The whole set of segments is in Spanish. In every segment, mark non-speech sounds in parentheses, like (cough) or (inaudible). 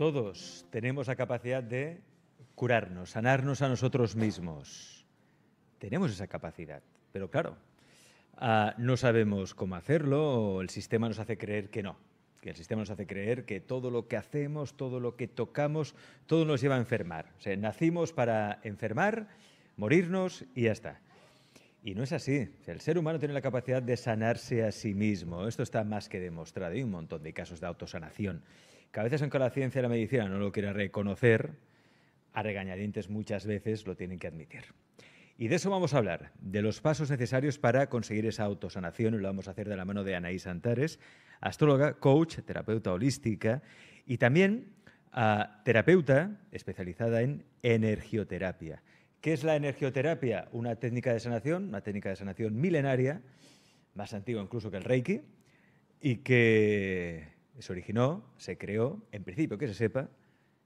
todos tenemos la capacidad de curarnos, sanarnos a nosotros mismos. Tenemos esa capacidad, pero claro, ah, no sabemos cómo hacerlo o el sistema nos hace creer que no, que el sistema nos hace creer que todo lo que hacemos, todo lo que tocamos, todo nos lleva a enfermar. nacimos para enfermar, morirnos y ya está. Y no es así. El ser humano tiene la capacidad de sanarse a sí mismo. Esto está más que demostrado. Hay un montón de casos de autosanación que a veces aunque la ciencia y la medicina no lo quiera reconocer, a regañadientes muchas veces lo tienen que admitir. Y de eso vamos a hablar, de los pasos necesarios para conseguir esa autosanación, y lo vamos a hacer de la mano de Anaís Antares, astróloga, coach, terapeuta holística y también ah, terapeuta especializada en energioterapia. ¿Qué es la energioterapia? Una técnica de sanación, una técnica de sanación milenaria, más antigua incluso que el Reiki, y que se originó, se creó, en principio que se sepa,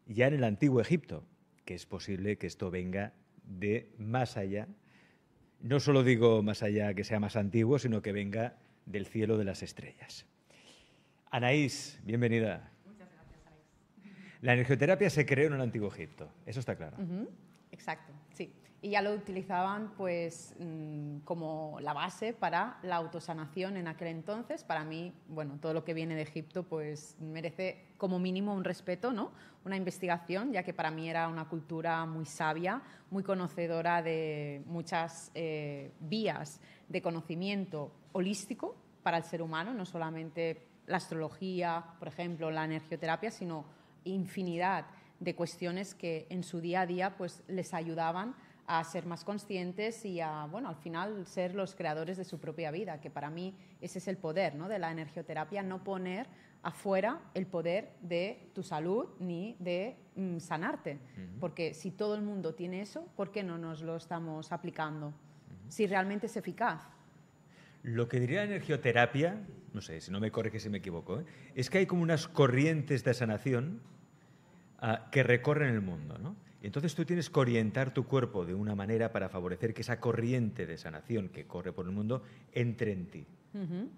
ya en el antiguo Egipto, que es posible que esto venga de más allá. No solo digo más allá que sea más antiguo, sino que venga del cielo de las estrellas. Anaís, bienvenida. Muchas gracias, Anaís. La energioterapia se creó en el antiguo Egipto, eso está claro. Exacto, sí y ya lo utilizaban pues mm, como la base para la autosanación en aquel entonces. Para mí, bueno, todo lo que viene de Egipto pues merece como mínimo un respeto, ¿no? Una investigación, ya que para mí era una cultura muy sabia, muy conocedora de muchas eh, vías de conocimiento holístico para el ser humano, no solamente la astrología, por ejemplo, la energioterapia, sino infinidad de cuestiones que en su día a día pues les ayudaban a ser más conscientes y a, bueno, al final ser los creadores de su propia vida, que para mí ese es el poder ¿no? de la energioterapia, no poner afuera el poder de tu salud ni de mm, sanarte. Porque si todo el mundo tiene eso, ¿por qué no nos lo estamos aplicando? Si realmente es eficaz. Lo que diría la energioterapia, no sé, si no me corre que se me equivoco, ¿eh? es que hay como unas corrientes de sanación ah, que recorren el mundo, ¿no? Entonces tú tienes que orientar tu cuerpo de una manera para favorecer que esa corriente de sanación que corre por el mundo entre en ti.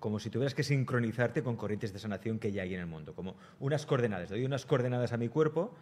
Como si tuvieras que sincronizarte con corrientes de sanación que ya hay en el mundo. Como unas coordenadas. Le doy unas coordenadas a mi cuerpo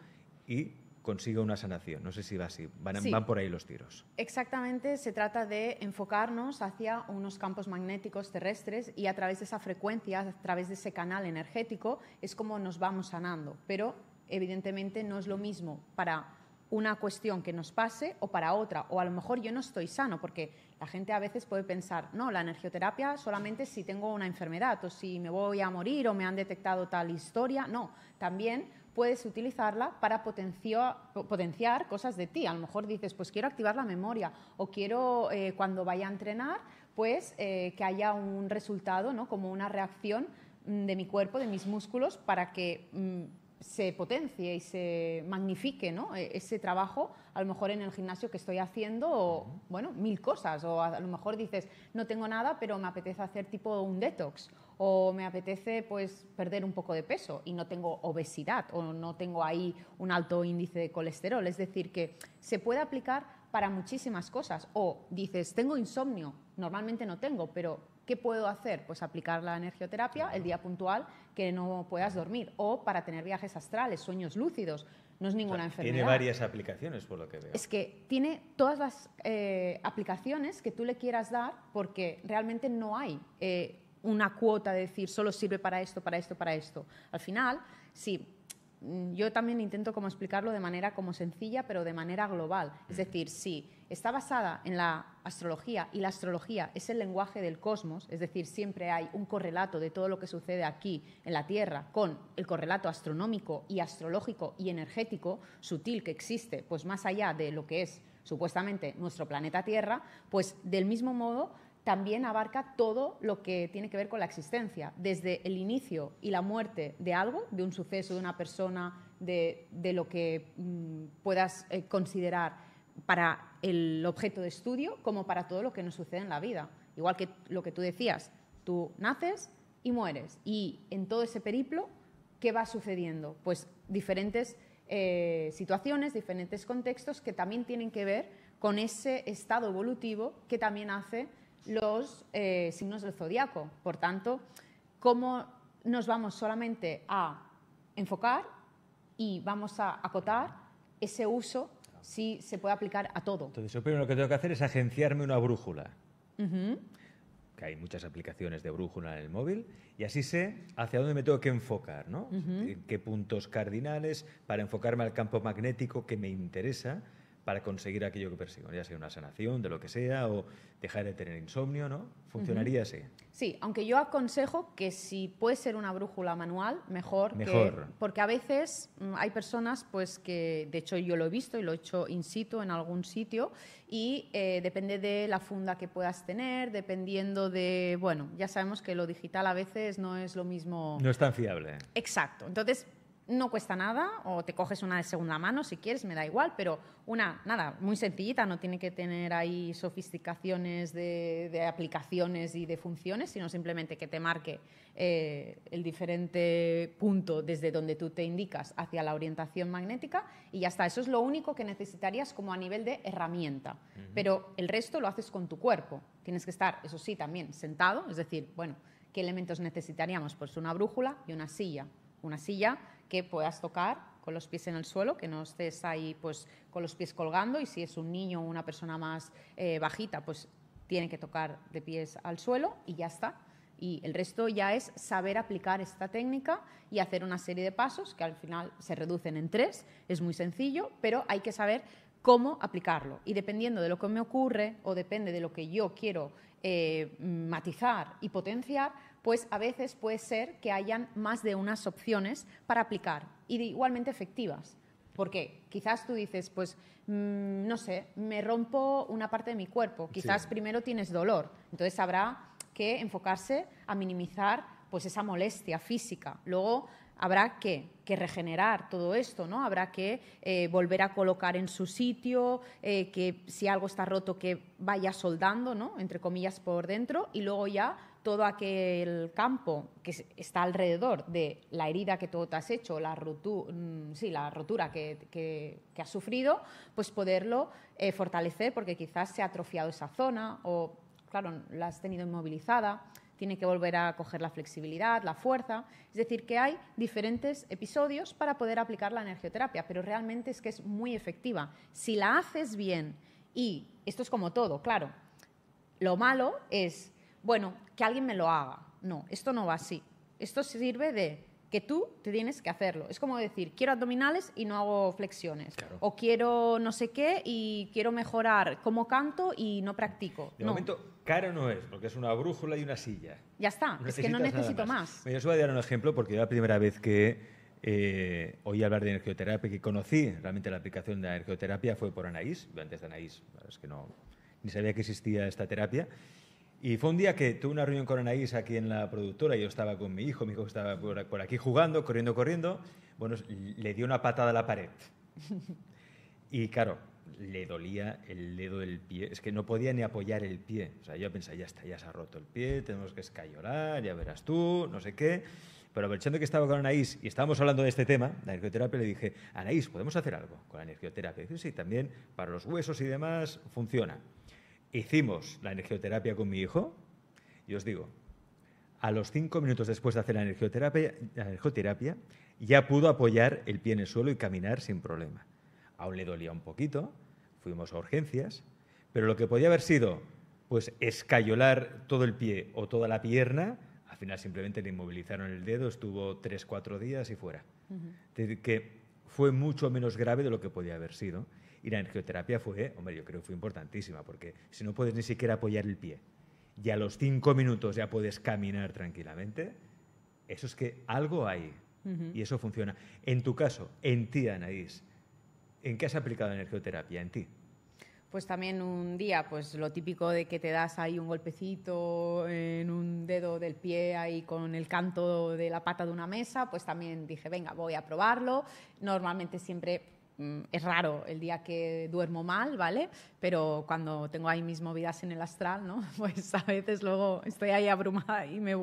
y consigo una sanación. No sé si va así. Van, van por ahí los tiros. Exactamente. Se trata de enfocarnos hacia unos campos magnéticos terrestres y a través de esa frecuencia, a través de ese canal energético, es como nos vamos sanando. Pero evidentemente no es lo mismo para una cuestión que nos pase o para otra, o a lo mejor yo no estoy sano, porque la gente a veces puede pensar, no, la energioterapia solamente si tengo una enfermedad o si me voy a morir o me han detectado tal historia, no, también puedes utilizarla para potenciar cosas de ti. A lo mejor dices, pues quiero activar la memoria o quiero eh, cuando vaya a entrenar, pues eh, que haya un resultado, ¿no? como una reacción mm, de mi cuerpo, de mis músculos, para que... Mm, se potencie y se magnifique e, ese trabajo, a lo mejor en el gimnasio que estoy haciendo, bueno, mil cosas, o a, lo mejor dices, no tengo nada, pero me apetece hacer tipo un detox, o me apetece pues perder un poco de peso y no tengo obesidad, o no tengo ahí un alto índice de colesterol, es decir, que se puede aplicar para muchísimas cosas, o dices, tengo insomnio, normalmente no tengo, pero ¿qué puedo hacer? Pues aplicar la energioterapia el día puntual que no puedas dormir o para tener viajes astrales, sueños lúcidos. No es ninguna enfermedad. Tiene varias aplicaciones, por lo que veo. Es que tiene todas las eh, aplicaciones que tú le quieras dar porque realmente no hay eh, una cuota de decir solo sirve para esto, para esto, para esto. Al final, si Mm, yo también intento como explicarlo de manera como sencilla, pero de manera global. Es decir, si está basada en la astrología y la astrología es el lenguaje del cosmos, es decir, siempre hay un correlato de todo lo que sucede aquí en la Tierra con el correlato astronómico y astrológico y energético sutil que existe, pues más allá de lo que es supuestamente nuestro planeta Tierra, pues del mismo modo también abarca todo lo que tiene que ver con la existencia, desde el inicio y la muerte de algo, de un suceso, de una persona, de, lo que mm, puedas eh, considerar para el objeto de estudio, como para todo lo que nos sucede en la vida. Igual que lo que tú decías, tú naces y mueres. Y en todo ese periplo, ¿qué va sucediendo? Pues diferentes eh, situaciones, diferentes contextos que también tienen que ver con ese estado evolutivo que también hace los eh, signos del zodiaco. Por tanto, ¿cómo nos vamos solamente a enfocar y vamos a acotar ese uso si se puede aplicar a todo? Entonces, primero lo que tengo que hacer es agenciarme una brújula. Que hay muchas aplicaciones de brújula en el móvil, y así sé hacia dónde me tengo que enfocar, ¿no? qué puntos cardinales para enfocarme al campo magnético que me interesa para conseguir aquello que persigo, ya sea una sanación de lo que sea o dejar de tener insomnio, ¿no? ¿Funcionaría así? Sí, aunque yo aconsejo que si puede ser una brújula manual, mejor. Mejor. porque a veces mm, hay personas, pues que, de hecho yo lo he visto y lo he hecho in situ en algún sitio y eh, depende de la funda que puedas tener, dependiendo de, bueno, ya sabemos que lo digital a veces no es lo mismo. No es tan fiable. Exacto. Entonces, no cuesta nada, o te coges una de segunda mano si quieres, me da igual, pero una, nada, muy sencillita, no tiene que tener ahí sofisticaciones de, aplicaciones y de funciones, sino simplemente que te marque eh, el diferente punto desde donde tú te indicas hacia la orientación magnética y ya está, eso es lo único que necesitarías como a nivel de herramienta, pero el resto lo haces con tu cuerpo, tienes que estar, eso sí, también sentado, es decir, bueno, ¿qué elementos necesitaríamos? Pues una brújula y una silla, una silla que puedas tocar con los pies en el suelo, que no estés ahí pues con los pies colgando y si es un niño o una persona más eh, bajita, pues tiene que tocar de pies al suelo y ya está. Y el resto ya es saber aplicar esta técnica y hacer una serie de pasos que al final se reducen en tres. Es muy sencillo, pero hay que saber cómo aplicarlo. Y dependiendo de lo que me ocurre o depende de lo que yo quiero eh, matizar y potenciar, pues a veces puede ser que hayan más de unas opciones para aplicar y igualmente efectivas. Porque quizás tú dices, pues, mm, no sé, me rompo una parte de mi cuerpo, quizás primero tienes dolor, entonces habrá que enfocarse a minimizar pues esa molestia física. Luego habrá que, que regenerar todo esto, ¿no? Habrá que eh, volver a colocar en su sitio, eh, que si algo está roto que vaya soldando, ¿no? Entre comillas por dentro y luego ya todo aquel campo que está alrededor de la herida que tú te has hecho, la, mm, sí, la rotura que, has sufrido, pues poderlo eh, fortalecer porque quizás se ha atrofiado esa zona o, claro, la has tenido inmovilizada, tiene que volver a coger la flexibilidad, la fuerza. Es decir, que hay diferentes episodios para poder aplicar la energioterapia, pero realmente es que es muy efectiva. Si la haces bien y esto es como todo, claro, lo malo es bueno, que alguien me lo haga. No, esto no va así. Esto sirve de que tú te tienes que hacerlo. Es como decir, quiero abdominales y no hago flexiones. O quiero no sé qué y quiero mejorar cómo canto y no practico. De momento, caro no es, porque es una brújula y una silla. Ya está, es que no necesito más. Yo os voy a dar un ejemplo porque yo la primera vez que eh, oí hablar de energioterapia, que conocí realmente la aplicación de la energioterapia, fue por Anaís. antes de Anaís, es que no, ni sabía que existía esta terapia. Y fue un día que tuve una reunión con Anaís aquí en la productora, yo estaba con mi hijo, mi hijo estaba por aquí jugando, corriendo, corriendo, bueno, le dio una patada a la pared. (laughs) Y claro, le dolía el dedo del pie, es que no podía ni apoyar el pie. O sea, yo pensaba, ya está, ya se ha roto el pie, tenemos que escayolar, ya verás tú, no sé qué. Pero aprovechando que estaba con Anaís y estábamos hablando de este tema, la energioterapia, le dije, Anaís, ¿podemos hacer algo con la energioterapia? Y dice, sí, también para los huesos y demás funciona. Hicimos la energioterapia con mi hijo y os digo, a los cinco minutos después de hacer la energioterapia, ya pudo apoyar el pie en el suelo y caminar sin problema. Aún le dolía un poquito, fuimos a urgencias, pero lo que podía haber sido pues escayolar todo el pie o toda la pierna, al final simplemente le inmovilizaron el dedo, estuvo tres, cuatro días y fuera. que fue mucho menos grave de lo que podía haber sido y la energioterapia fue, hombre, yo creo que fue importantísima, porque si no puedes ni siquiera apoyar el pie y a los cinco minutos ya puedes caminar tranquilamente, eso es que algo hay y eso funciona. En tu caso, en ti, Anaís, ¿en qué has aplicado la energioterapia? En ti pues también un día, pues lo típico de que te das ahí un golpecito en un dedo del pie ahí con el canto de la pata de una mesa, pues también dije, venga, voy a probarlo. Normalmente siempre Mm, es raro el día que duermo mal, ¿vale? Pero cuando tengo ahí mis movidas en el astral, ¿no? (laughs) Pues a veces luego estoy ahí abrumada y me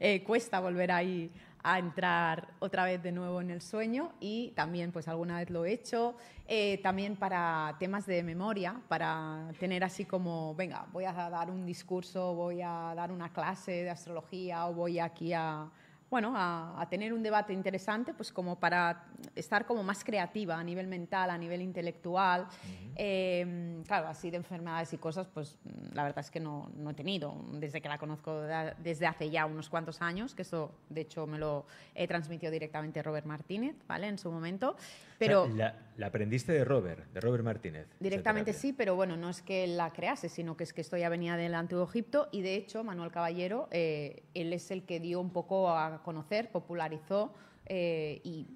eh, cuesta volver ahí a entrar otra vez de nuevo en el sueño y también pues alguna vez lo he hecho, eh, también para temas de memoria, para tener así como, venga, voy a dar un discurso, voy a dar una clase de astrología o voy aquí a bueno, a, tener un debate interesante, pues como para estar como más creativa a nivel mental, a nivel intelectual. Em, claro, así de enfermedades y cosas, pues la verdad es que no, he tenido, desde que la conozco desde hace ya unos cuantos años, que eso de hecho me lo he transmitido directamente Robert Martínez, ¿vale? En su momento. Pero la, la, aprendiste de Robert, de Robert Martínez. Directamente sí, pero bueno, no es que la crease, sino que es que esto ya venía del Antiguo Egipto y de hecho Manuel Caballero, eh, él es el que dio un poco a conocer, popularizó eh, y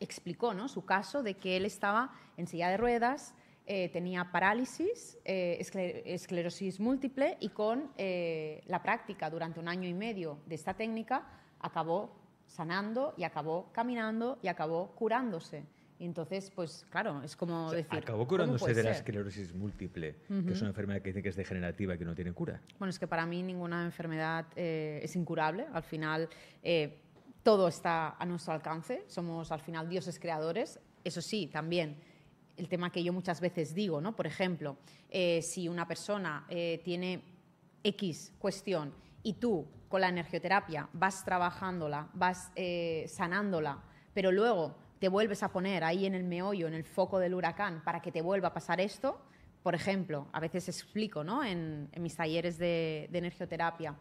explicó ¿no? su caso de que él estaba en silla de ruedas, eh, tenía parálisis, esclerosis múltiple y con la práctica durante un año y medio de esta técnica acabó sanando y acabó caminando y acabó curándose. Entonces, pues claro, es como decir. Acabó curándose de la esclerosis múltiple, que es una enfermedad que dice que es degenerativa y que no tiene cura. Bueno, es que para mí ninguna enfermedad eh, es incurable. Al final, eh, todo está a nuestro alcance. Somos al final dioses creadores. Eso sí, también el tema que yo muchas veces digo, ¿no? Por ejemplo, eh, si una persona tiene X cuestión y tú con la energioterapia vas trabajándola, vas sanándola, pero luego te vuelves a poner ahí en el meollo, en el foco del huracán, para que te vuelva a pasar esto. Por ejemplo, a veces explico ¿no? en, mis talleres de, de energioterapia,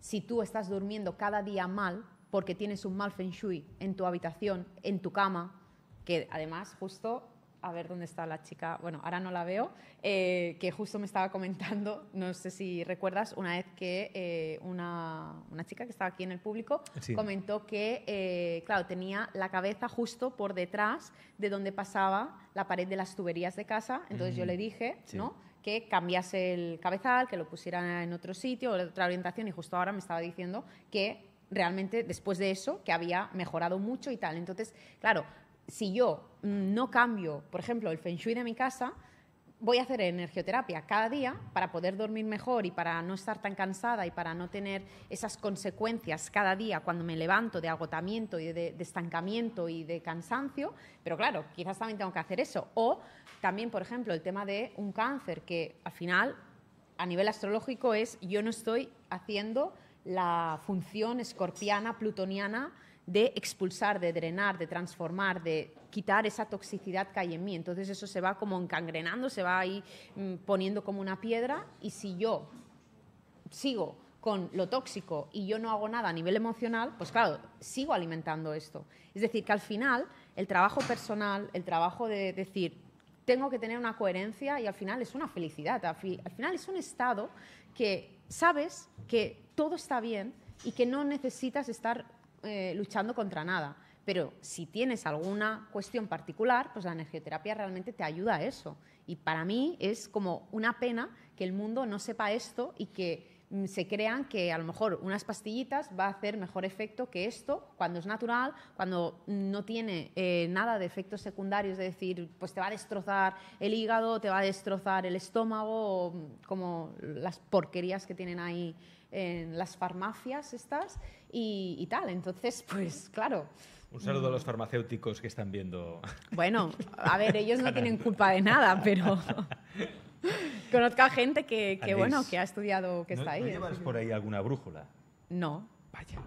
si tú estás durmiendo cada día mal porque tienes un mal feng shui en tu habitación, en tu cama, que además justo a ver dónde está la chica, bueno, ahora no la veo, eh, que justo me estaba comentando, no sé si recuerdas, una vez que eh, una, chica que estaba aquí en el público comentó que, eh, claro, tenía la cabeza justo por detrás de donde pasaba la pared de las tuberías de casa, entonces yo mm, le dije, ¿no? que cambiase el cabezal, que lo pusiera en otro sitio, en otra orientación, y justo ahora me estaba diciendo que realmente después de eso, que había mejorado mucho y tal. Entonces, claro, si yo no cambio, por ejemplo, el feng shui de mi casa, voy a hacer energioterapia cada día para poder dormir mejor y para no estar tan cansada y para no tener esas consecuencias cada día cuando me levanto de agotamiento y de, de, estancamiento y de cansancio. Pero claro, quizás también tengo que hacer eso. O también, por ejemplo, el tema de un cáncer que al final, a nivel astrológico, es yo no estoy haciendo la función escorpiana, plutoniana de expulsar, de drenar, de transformar, de quitar esa toxicidad que hay en mí. Entonces eso se va como encangrenando, se va ahí mm, poniendo como una piedra y si yo sigo con lo tóxico y yo no hago nada a nivel emocional, pues claro, sigo alimentando esto. Es decir, que al final el trabajo personal, el trabajo de decir, tengo que tener una coherencia y al final es una felicidad, al final es un estado que sabes que todo está bien y que no necesitas estar eh, luchando contra nada. Pero si tienes alguna cuestión particular, pues la energioterapia realmente te ayuda a eso. Y para mí es como una pena que el mundo no sepa esto y que mm, se crean que a lo mejor unas pastillitas va a hacer mejor efecto que esto cuando es natural, cuando no tiene eh, nada de efectos secundarios, es decir, pues te va a destrozar el hígado, te va a destrozar el estómago, mm, como las porquerías que tienen ahí en las farmacias estas y, tal. Entonces, pues claro. Un saludo a los farmacéuticos que están viendo. Bueno, a ver, ellos no (laughs) tienen culpa de nada, pero (laughs) conozco a gente que, bueno, que ha estudiado, que está ahí. ¿no por ahí alguna brújula? No. Vaya.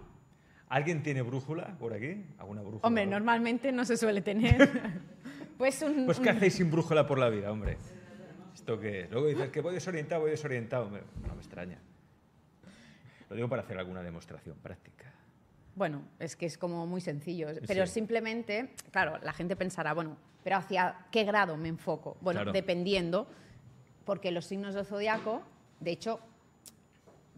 ¿Alguien tiene brújula por aquí? ¿Alguna brújula? Hombre, normalmente no se suele tener. (laughs) pues un, Pues ¿qué hacéis sin brújula por la vida, hombre? ¿Esto qué Luego dices que voy desorientado, voy desorientado. no me extraña. Lo digo para hacer alguna demostración práctica. Bueno, es que es como muy sencillo. Pero simplemente, claro, la gente pensará, bueno, pero ¿hacia qué grado me enfoco? Bueno, dependiendo, porque los signos del zodiaco, de hecho,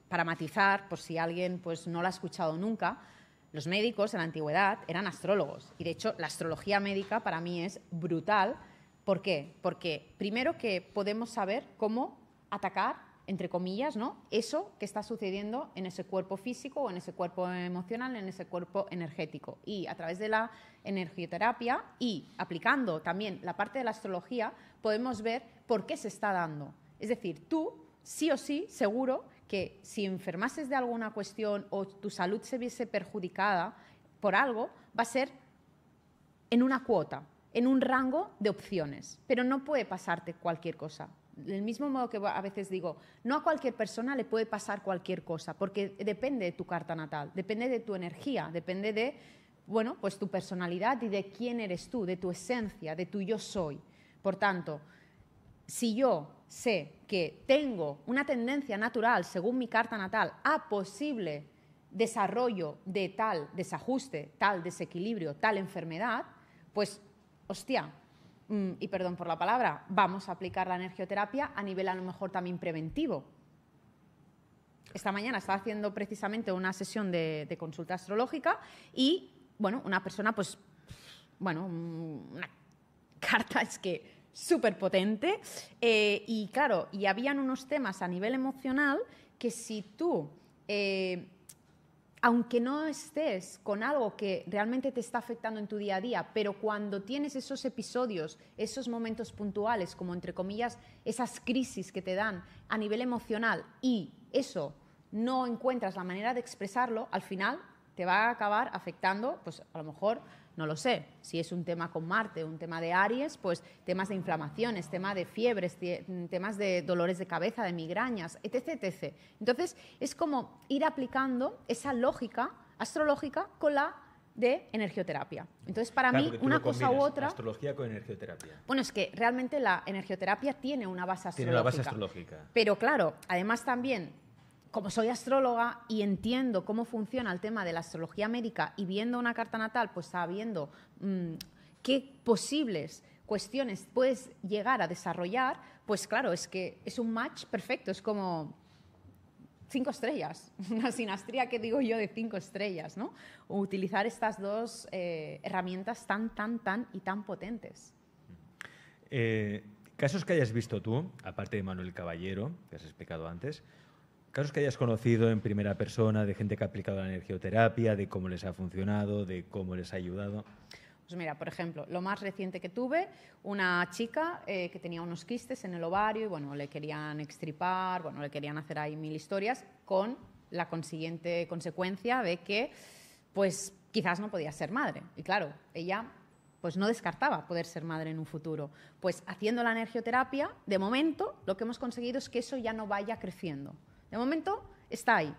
para matizar, por si alguien pues, no lo ha escuchado nunca, los médicos en la antigüedad eran astrólogos. Y de hecho, la astrología médica para mí es brutal. ¿Por qué? Porque primero que podemos saber cómo atacar entre comillas, ¿no? Eso que está sucediendo en ese cuerpo físico o en ese cuerpo emocional, en ese cuerpo energético. Y a través de la energioterapia y aplicando también la parte de la astrología, podemos ver por qué se está dando. Es decir, tú sí o sí, seguro que si enfermases de alguna cuestión o tu salud se viese perjudicada por algo, va a ser en una cuota, en un rango de opciones. Pero no puede pasarte cualquier cosa del mismo modo que a veces digo, no a cualquier persona le puede pasar cualquier cosa, porque depende de tu carta natal, depende de tu energía, depende de, bueno, pues tu personalidad y de quién eres tú, de tu esencia, de tu yo soy. Por tanto, si yo sé que tengo una tendencia natural, según mi carta natal, a posible desarrollo de tal desajuste, tal desequilibrio, tal enfermedad, pues, hostia, Mm, y perdón por la palabra, vamos a aplicar la energioterapia a nivel a lo mejor también preventivo. Esta mañana estaba haciendo precisamente una sesión de, consulta astrológica y, bueno, una persona, pues, bueno, mm, una (laughs) carta es que súper potente. Eh, y claro, y habían unos temas a nivel emocional que si tú eh, aunque no estés con algo que realmente te está afectando en tu día a día, pero cuando tienes esos episodios, esos momentos puntuales, como entre comillas, esas crisis que te dan a nivel emocional y eso no encuentras la manera de expresarlo, al final te va a acabar afectando, pues a lo mejor no lo sé. Si es un tema con Marte, un tema de Aries, pues temas de inflamaciones, tema de fiebres, mm, temas de dolores de cabeza, de migrañas, etc, etc. Entonces, es como ir aplicando esa lógica astrológica con la de energioterapia. Entonces, para mí, una cosa u otra... Astrología con energioterapia. Bueno, es que realmente la energioterapia tiene una base astrológica. Tiene una base astrológica. Pero claro, además también como soy astróloga y entiendo cómo funciona el tema de la astrología médica y viendo una carta natal, pues sabiendo mm, qué posibles cuestiones puedes llegar a desarrollar, pues claro, es que es un match perfecto, es como cinco estrellas, (laughs) una sinastría que digo yo de cinco estrellas, ¿no? Utilizar estas dos eh, herramientas tan, tan, tan y tan potentes. Eh, casos que hayas visto tú, aparte de Manuel Caballero, que has explicado antes, Casos que hayas conocido en primera persona de gente que ha aplicado la energioterapia, de cómo les ha funcionado, de cómo les ha ayudado. Pues mira, por ejemplo, lo más reciente que tuve, una chica eh, que tenía unos quistes en el ovario y bueno, le querían extripar, bueno, le querían hacer ahí mil historias con la consiguiente consecuencia de que pues quizás no podía ser madre. Y claro, ella pues no descartaba poder ser madre en un futuro. Pues haciendo la energioterapia, de momento lo que hemos conseguido es que eso ya no vaya creciendo. De momento está ahí.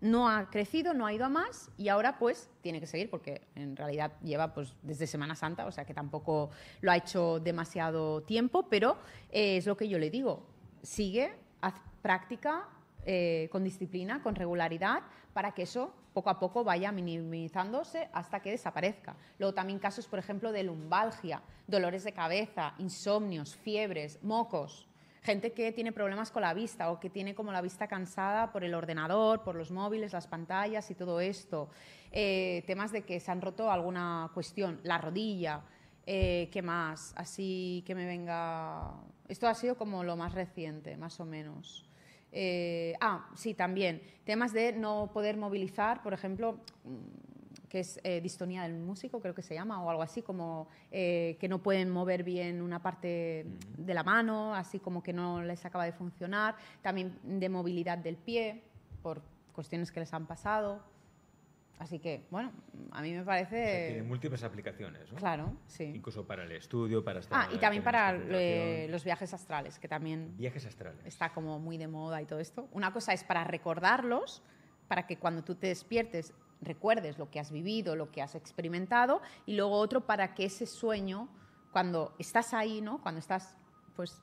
No ha crecido, no ha ido a más y ahora pues tiene que seguir porque en realidad lleva pues desde Semana Santa, o sea que tampoco lo ha hecho demasiado tiempo, pero eh, es lo que yo le digo. Sigue, haz práctica, eh, con disciplina, con regularidad, para que eso poco a poco vaya minimizándose hasta que desaparezca. Luego también casos, por ejemplo, de lumbalgia, dolores de cabeza, insomnios, fiebres, mocos gente que tiene problemas con la vista o que tiene como la vista cansada por el ordenador, por los móviles, las pantallas y todo esto, eh, temas de que se han roto alguna cuestión, la rodilla, eh, ¿qué más? Así que me venga... Esto ha sido como lo más reciente, más o menos. Eh, ah, sí, también. Temas de no poder movilizar, por ejemplo, mm, que es eh, distonía del músico, creo que se llama, o algo así, como eh, que no pueden mover bien una parte de la mano, así como que no les acaba de funcionar, también de movilidad del pie, por cuestiones que les han pasado. Así que, bueno, a mí me parece... tiene múltiples aplicaciones, ¿no? Claro, sí. Incluso para el estudio, para estar... Ah, y también para eh, los viajes astrales, que también... Viajes astrales. Está como muy de moda y todo esto. Una cosa es para recordarlos, para que cuando tú te despiertes recuerdes lo que has vivido, lo que has experimentado, y luego otro para que ese sueño, cuando estás ahí, ¿no? cuando estás pues,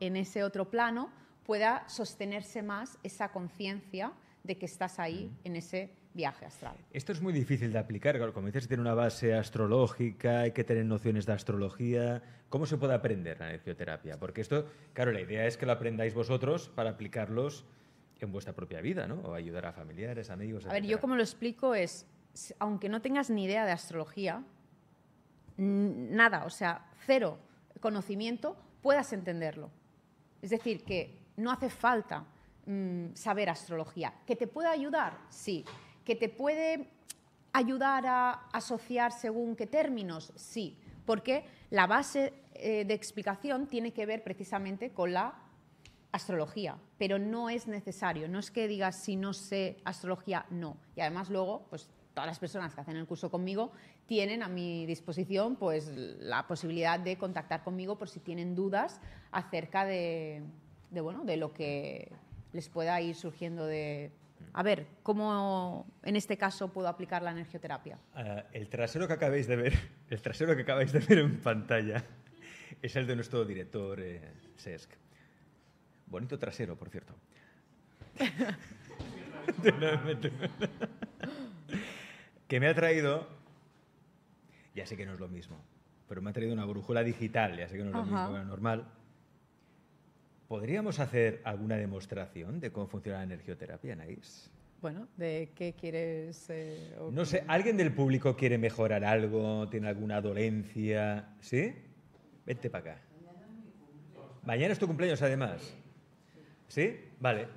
en ese otro plano, pueda sostenerse más esa conciencia de que estás ahí en ese viaje astral. Esto es muy difícil de aplicar, como dices, tiene una base astrológica, hay que tener nociones de astrología. ¿Cómo se puede aprender la energioterapia? Porque esto, claro, la idea es que lo aprendáis vosotros para aplicarlos en vuestra propia vida, ¿no? O ayudar a familiares, amigos. A ver, yo como lo explico es, aunque no tengas ni idea de astrología, nada, o sea, cero conocimiento, puedas entenderlo. Es decir, que no hace falta mm, saber astrología. ¿Que te puede ayudar? Sí. ¿Que te puede ayudar a asociar según qué términos? Sí. Porque la base eh, de explicación tiene que ver precisamente con la astrología, pero no es necesario, no es que digas si no sé astrología, no. Y además luego, pues todas las personas que hacen el curso conmigo tienen a mi disposición pues la posibilidad de contactar conmigo por si tienen dudas acerca de, bueno, de lo que les pueda ir surgiendo de a ver, ¿cómo en este caso puedo aplicar la energioterapia? Eh, el trasero que acabáis de ver, el trasero que acabáis de en pantalla es el de nuestro director eh, Bonito trasero, por cierto. (laughs) que me ha traído, ya sé que no es lo mismo, pero me ha traído una brújula digital, ya sé que no es lo mismo normal. ¿Podríamos hacer alguna demostración de cómo funciona la energioterapia, Anaís? Bueno, ¿de qué quieres? Eh, no sé, ¿alguien del público quiere mejorar algo? ¿Tiene alguna dolencia? ¿Sí? Vete para acá. Mañana es tu cumpleaños, además. ¿Sí? Vale.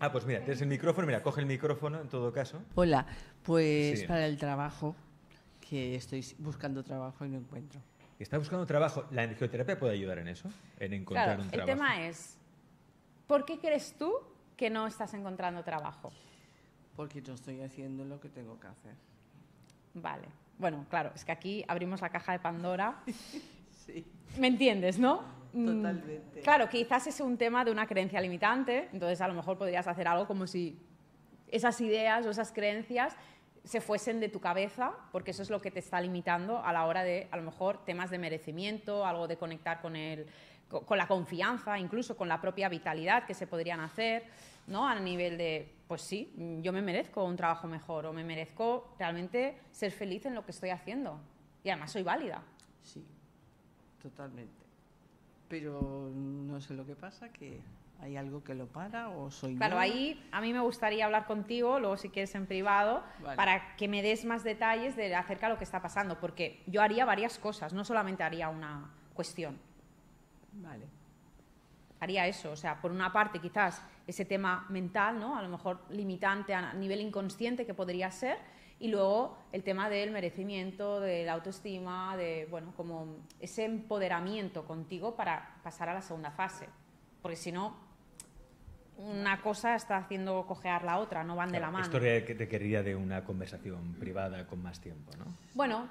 Ah, pues mira, tienes el micrófono, mira, coge el micrófono en todo caso. Hola, pues para el trabajo, que estoy buscando trabajo y no encuentro. Estás buscando trabajo? ¿La energioterapia puede ayudar en eso? En encontrar un trabajo. El tema es, ¿por qué crees tú que no estás encontrando trabajo? Porque yo estoy haciendo lo que tengo que hacer. Vale. Bueno, claro, es que aquí abrimos la caja de Pandora. (laughs) sí. ¿Me entiendes, no? Mm, claro, quizás es un tema de una creencia limitante, entonces a lo mejor podrías hacer algo como si esas ideas o esas creencias se fuesen de tu cabeza, porque eso es lo que te está limitando a la hora de, a lo mejor, temas de merecimiento, algo de conectar con, el, con la confianza, incluso con la propia vitalidad que se podrían hacer, ¿no? A nivel de, pues sí, yo me merezco un trabajo mejor o me merezco realmente ser feliz en lo que estoy haciendo. Y además soy válida. Sí, totalmente pero no sé lo que pasa, que hay algo que lo para o soy Claro, ahí a mí me gustaría hablar contigo, luego si quieres en privado, para que me des más detalles de acerca de lo que está pasando, porque yo haría varias cosas, no solamente haría una cuestión. Vale. Haría eso, o sea, por una parte quizás ese tema mental, ¿no? A lo mejor limitante a nivel inconsciente que podría ser, y luego el tema del merecimiento, de la autoestima, de, bueno, como ese empoderamiento contigo para pasar a la segunda fase. Porque si no, una cosa está haciendo cojear la otra, no van de la mano. Historia que te quería de una conversación privada con más tiempo, ¿no? Bueno.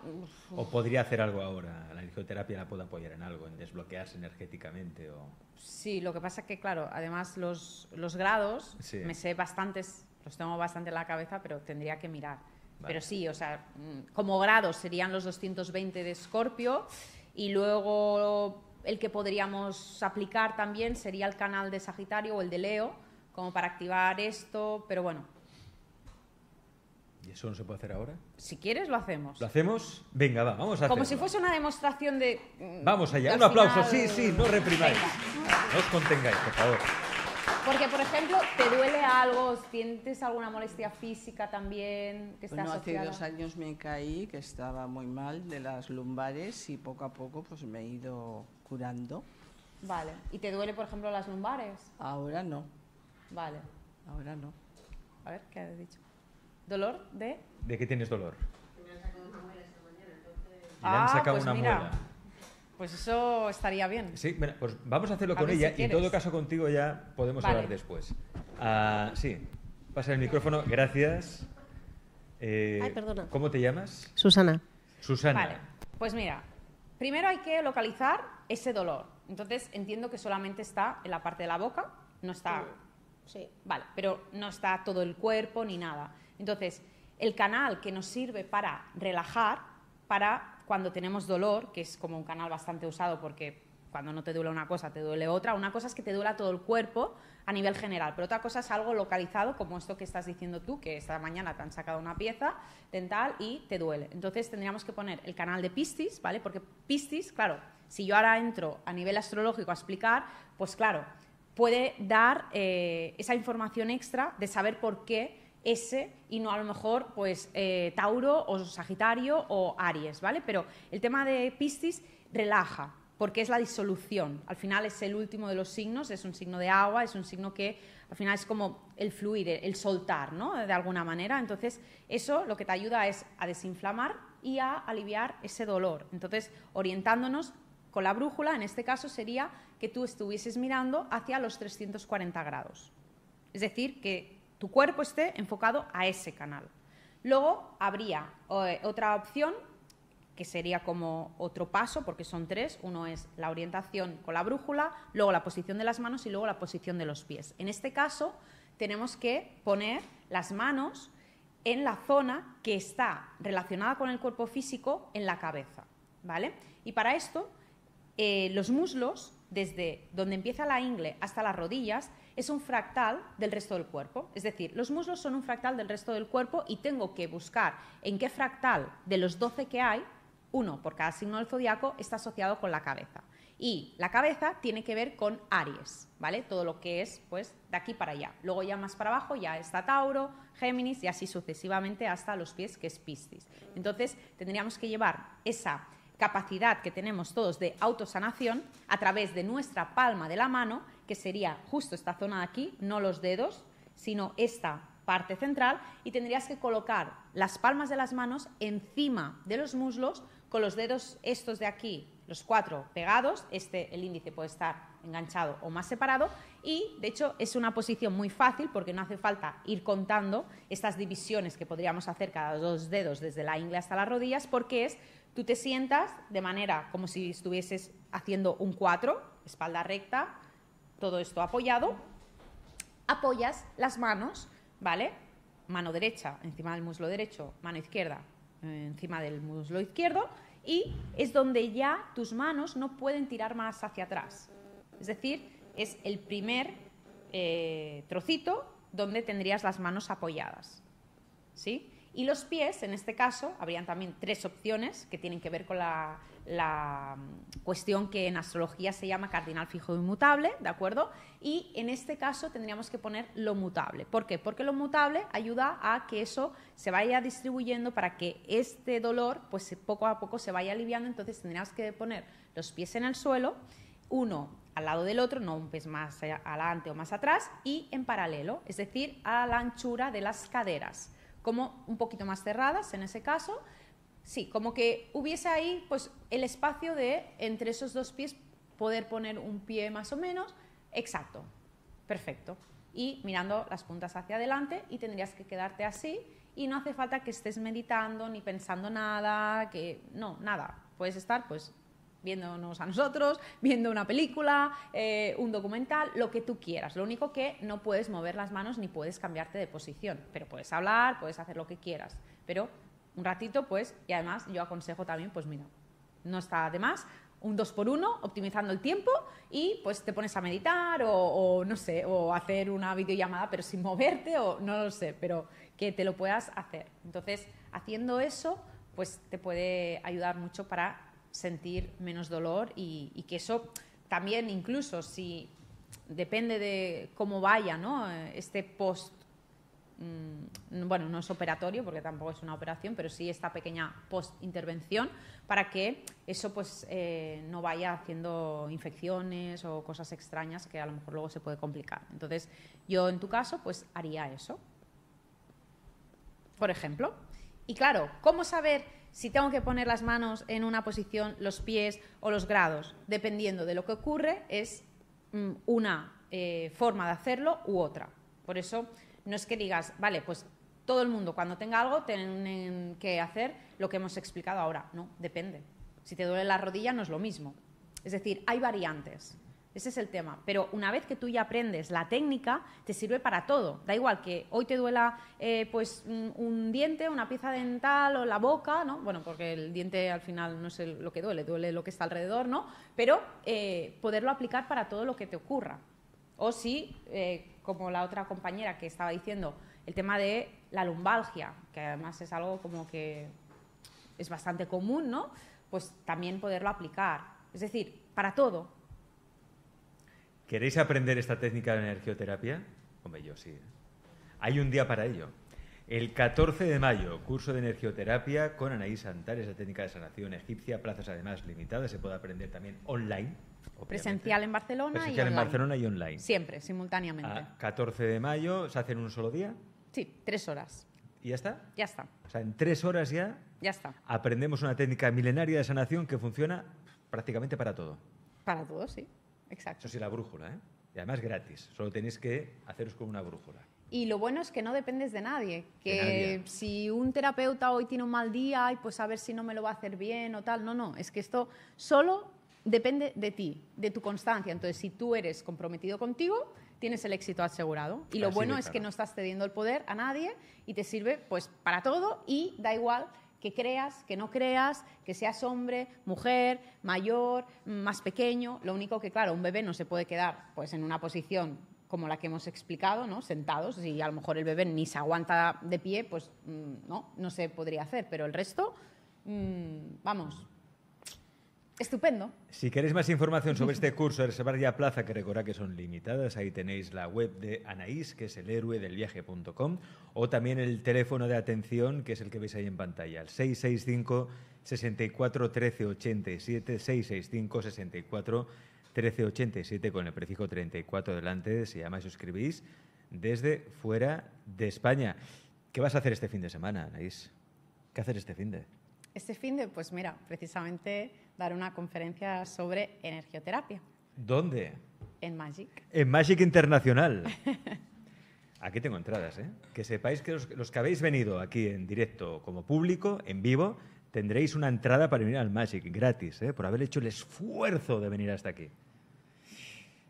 O podría hacer algo ahora. La energioterapia la puede apoyar en algo, en desbloquearse energéticamente o. Sí, lo que pasa es que, claro, además los, los grados, me sé bastantes, los tengo bastante en la cabeza, pero tendría que mirar. Pero sí, o sea, mm, como grados serían los 220 de Escorpio y luego el que podríamos aplicar también sería el canal de Sagitario o el de Leo, como para activar esto, pero bueno. ¿Y eso no se puede hacer ahora? Si quieres, lo hacemos. ¿Lo hacemos? Venga, vamos a hacerlo. Como si fuese una demostración de... Mm, vamos allá, un aplauso, sí, sí, no reprimáis. No os contengáis, por favor. Porque, por ejemplo, ¿te duele algo? ¿Sientes alguna molestia física también que está asociada? Hace dos años me caí, que estaba muy mal de las lumbares y poco a poco pues me he ido curando. Vale. ¿Y te duele, por ejemplo, las lumbares? Ahora no. Vale. Ahora no. A ver, ¿qué has dicho? ¿Dolor de...? ¿De qué tienes dolor? Me han sacado una muela esta mañana, entonces... ah, pues mira pues eso estaría bien. Sí, bueno, pues vamos a hacerlo con ella y en todo caso contigo ya podemos hablar después. Ah, sí, pasa el micrófono, gracias. Eh, Ay, perdona. ¿Cómo te llamas? Susana. Susana. Vale, pues mira, primero hay que localizar ese dolor. Entonces entiendo que solamente está en la parte de la boca, no está... Sí. Vale, pero no está todo el cuerpo ni nada. Entonces, el canal que nos sirve para relajar para cuando tenemos dolor, que es como un canal bastante usado porque cuando no te duele una cosa, te duele otra. Una cosa es que te duela todo el cuerpo a nivel general, pero otra cosa es algo localizado como esto que estás diciendo tú, que esta mañana te han sacado una pieza dental y te duele. Entonces tendríamos que poner el canal de pistis, ¿vale? Porque pistis, claro, si yo ahora entro a nivel astrológico a explicar, pues claro, puede dar eh, esa información extra de saber por qué ese y no a lo mejor pues eh, Tauro o Sagitario o Aries, ¿vale? Pero el tema de Piscis relaja porque es la disolución. Al final es el último de los signos, es un signo de agua, es un signo que al final es como el fluir, el soltar, ¿no? De alguna manera. Entonces, eso lo que te ayuda es a desinflamar y a aliviar ese dolor. Entonces, orientándonos con la brújula, en este caso sería que tú estuvieses mirando hacia los 340 grados. Es decir, que tu cuerpo esté enfocado a ese canal. Luego habría eh, otra opción que sería como otro paso, porque son tres. Uno es la orientación con la brújula, luego la posición de las manos y luego la posición de los pies. En este caso, tenemos que poner las manos en la zona que está relacionada con el cuerpo físico, en la cabeza. ¿vale? Y para esto, eh, los muslos, desde donde empieza la ingle hasta las rodillas, es un fractal del resto del cuerpo. Es decir, los muslos son un fractal del resto del cuerpo y tengo que buscar en qué fractal de los 12 que hay, uno por cada signo del zodiaco, está asociado con la cabeza. Y la cabeza tiene que ver con Aries, ¿vale? Todo lo que es, pues, de aquí para allá. Luego ya más para abajo ya está Tauro, Géminis y así sucesivamente hasta los pies, que es Piscis. Entonces, tendríamos que llevar esa capacidad que tenemos todos de autosanación a través de nuestra palma de la mano, que sería justo esta zona de aquí, no los dedos, sino esta parte central, y tendrías que colocar las palmas de las manos encima de los muslos con los dedos estos de aquí, los cuatro pegados, este el índice puede estar enganchado o más separado y de hecho es una posición muy fácil porque no hace falta ir contando estas divisiones que podríamos hacer cada dos dedos desde la ingle hasta las rodillas porque es Tú te sientas de manera como si estuvieses haciendo un 4, espalda recta, todo esto apoyado. Apoyas las manos, ¿vale? Mano derecha encima del muslo derecho, mano izquierda eh, encima del muslo izquierdo y es donde ya tus manos no pueden tirar más hacia atrás. Es decir, es el primer eh, trocito donde tendrías las manos apoyadas. ¿Sí? Y los pies, en este caso, habrían también tres opciones que tienen que ver con la, mm, cuestión que en astrología se llama cardinal fijo e mutable, ¿de acuerdo? Y en este caso tendríamos que poner lo mutable. ¿Por qué? Porque lo mutable ayuda a que eso se vaya distribuyendo para que este dolor, pues poco a poco se vaya aliviando, entonces tendríamos que poner los pies en el suelo, uno al lado del otro, no un pez más adelante o más atrás, y en paralelo, es decir, a la anchura de las caderas como un poquito más cerradas en ese caso. Sí, como que hubiese ahí pues el espacio de entre esos dos pies poder poner un pie más o menos. Exacto, perfecto. Y mirando las puntas hacia adelante y tendrías que quedarte así y no hace falta que estés meditando ni pensando nada, que no, nada. Puedes estar pues viéndonos a nosotros, viendo una película, eh, un documental, lo que tú quieras. Lo único que no puedes mover las manos ni puedes cambiarte de posición, pero puedes hablar, puedes hacer lo que quieras. Pero un ratito, pues, y además yo aconsejo también, pues mira, no está de más un dos por uno, optimizando el tiempo y pues te pones a meditar o, no sé, o hacer una videollamada pero sin moverte o no lo sé, pero que te lo puedas hacer. Entonces, haciendo eso, pues te puede ayudar mucho para sentir menos dolor y, que eso también incluso si depende de cómo vaya ¿no? este post, mm, bueno, no es operatorio porque tampoco es una operación, pero sí esta pequeña post-intervención para que eso pues eh, no vaya haciendo infecciones o cosas extrañas que a lo mejor luego se puede complicar. Entonces yo en tu caso pues haría eso, por ejemplo. Y claro, ¿cómo saber si tengo que poner las manos en una posición, los pies o los grados. Dependiendo de lo que ocurre, es mm, una eh, forma de hacerlo u otra. Por eso no es que digas, vale, pues todo el mundo cuando tenga algo tienen que hacer lo que hemos explicado ahora. No, depende. Si te duele la rodilla no es lo mismo. Es decir, hay variantes. Ese es el tema. Pero una vez que tú ya aprendes la técnica, te sirve para todo. Da igual que hoy te duela eh, pues un diente, una pieza dental o la boca, ¿no? Bueno, porque el diente al final no es lo que duele, duele lo que está alrededor, ¿no? Pero eh, poderlo aplicar para todo lo que te ocurra. O si, eh, como la otra compañera que estaba diciendo, el tema de la lumbalgia, que además es algo como que es bastante común, ¿no? Pues también poderlo aplicar. Es decir, para todo, ¿Queréis aprender esta técnica de energioterapia? Hombre, yo sí. ¿eh? Hay un día para ello. El 14 de mayo, curso de energioterapia con Anaís Antares, la técnica de sanación egipcia, plazas además limitadas, se puede aprender también online. o Presencial en Barcelona y en Barcelona y online. Siempre, simultáneamente. 14 de mayo, ¿se hace en un solo día? Sí, tres horas. ¿Y ya está? Ya está. O sea, en tres horas ya. Ya está. Aprendemos una técnica milenaria de sanación que funciona prácticamente para todo. Para todo, sí. Exacto. Eso sí, la brújula, ¿eh? Y además gratis, solo tenéis que haceros con una brújula. Y lo bueno es que no dependes de nadie, que si un terapeuta hoy tiene un mal día, y pues a ver si no me lo va a hacer bien o tal. No, no, es que esto solo depende de ti, de tu constancia. Entonces, si tú eres comprometido contigo, tienes el éxito asegurado. Y lo bueno es que no estás cediendo el poder a nadie y te sirve pues para todo y da igual que creas, que no creas, que seas hombre, mujer, mayor, más pequeño. Lo único que, claro, un bebé no se puede quedar pues, en una posición como la que hemos explicado, ¿no? sentados, y a lo mejor el bebé ni se aguanta de pie, pues mm, no, no se podría hacer, pero el resto, mm, vamos, Estupendo. Si queréis más información sobre este curso, reservar ya plaza, que recordad que son limitadas. Ahí tenéis la web de Anaís, que es el héroe del viaje.com, o también el teléfono de atención, que es el que veis ahí en pantalla, el 665 64 13 87, 665 64 13 87, con el prefijo 34 delante, se llama y suscribís, desde fuera de España. ¿Qué vas a hacer este fin de semana, Anaís? ¿Qué hacer este fin de este fin de, pues mira, precisamente dar una conferencia sobre energioterapia. ¿Dónde? En Magic. En Magic Internacional. (laughs) Aquí tengo entradas, ¿eh? Que sepáis que los, que habéis venido aquí en directo como público, en vivo, tendréis una entrada para venir al Magic gratis, ¿eh? Por haber hecho el esfuerzo de venir hasta aquí.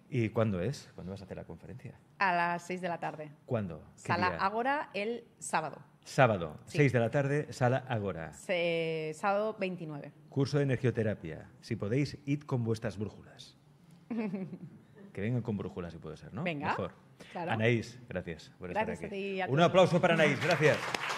¿Y cuándo es? ¿Cuándo vas a hacer la conferencia? A las seis de la tarde. ¿Cuándo? Sala el sábado. Sábado, 6 de la tarde, sala Agora. sábado 29. Curso de energioterapia. Si podéis, id con vuestras brújulas. (laughs) que vengan con brújulas, si puede ser, ¿no? Venga. Mejor. Anaís, gracias por estar aquí. Un aplauso para Anaís, gracias.